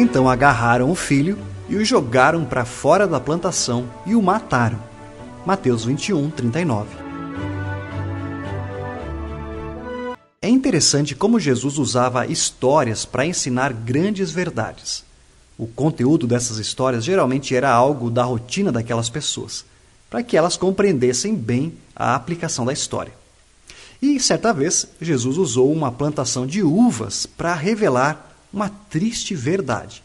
Então agarraram o filho e o jogaram para fora da plantação e o mataram. Mateus 21, 39. É interessante como Jesus usava histórias para ensinar grandes verdades. O conteúdo dessas histórias geralmente era algo da rotina daquelas pessoas, para que elas compreendessem bem a aplicação da história. E certa vez, Jesus usou uma plantação de uvas para revelar uma triste verdade.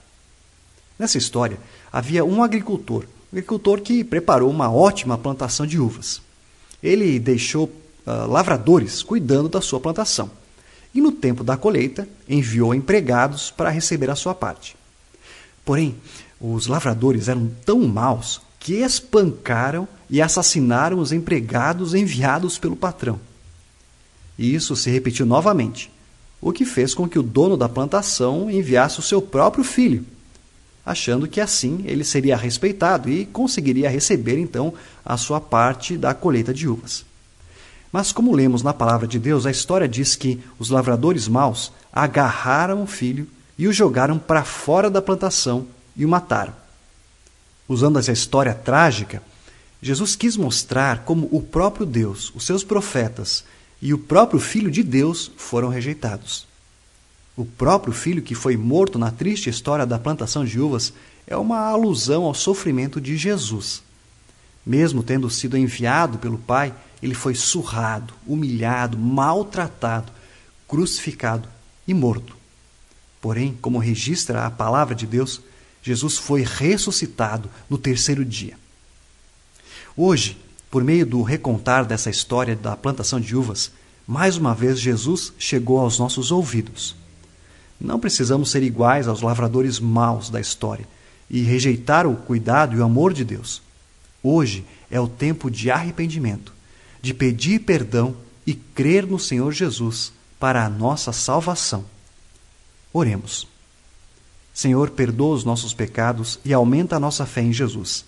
Nessa história, havia um agricultor, um agricultor que preparou uma ótima plantação de uvas. Ele deixou uh, lavradores cuidando da sua plantação e, no tempo da colheita, enviou empregados para receber a sua parte. Porém, os lavradores eram tão maus que espancaram e assassinaram os empregados enviados pelo patrão. E isso se repetiu novamente o que fez com que o dono da plantação enviasse o seu próprio filho, achando que assim ele seria respeitado e conseguiria receber então a sua parte da colheita de uvas. Mas, como lemos na palavra de Deus, a história diz que os lavradores maus agarraram o filho e o jogaram para fora da plantação e o mataram. Usando essa história trágica, Jesus quis mostrar como o próprio Deus, os seus profetas e o próprio Filho de Deus foram rejeitados. O próprio filho que foi morto na triste história da plantação de uvas é uma alusão ao sofrimento de Jesus. Mesmo tendo sido enviado pelo Pai, ele foi surrado, humilhado, maltratado, crucificado e morto. Porém, como registra a palavra de Deus, Jesus foi ressuscitado no terceiro dia. Hoje, por meio do recontar dessa história da plantação de uvas, mais uma vez Jesus chegou aos nossos ouvidos. Não precisamos ser iguais aos lavradores maus da história e rejeitar o cuidado e o amor de Deus. Hoje é o tempo de arrependimento, de pedir perdão e crer no Senhor Jesus para a nossa salvação. Oremos. Senhor, perdoa os nossos pecados e aumenta a nossa fé em Jesus.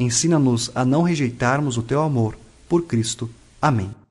Ensina-nos a não rejeitarmos o teu amor por Cristo. Amém.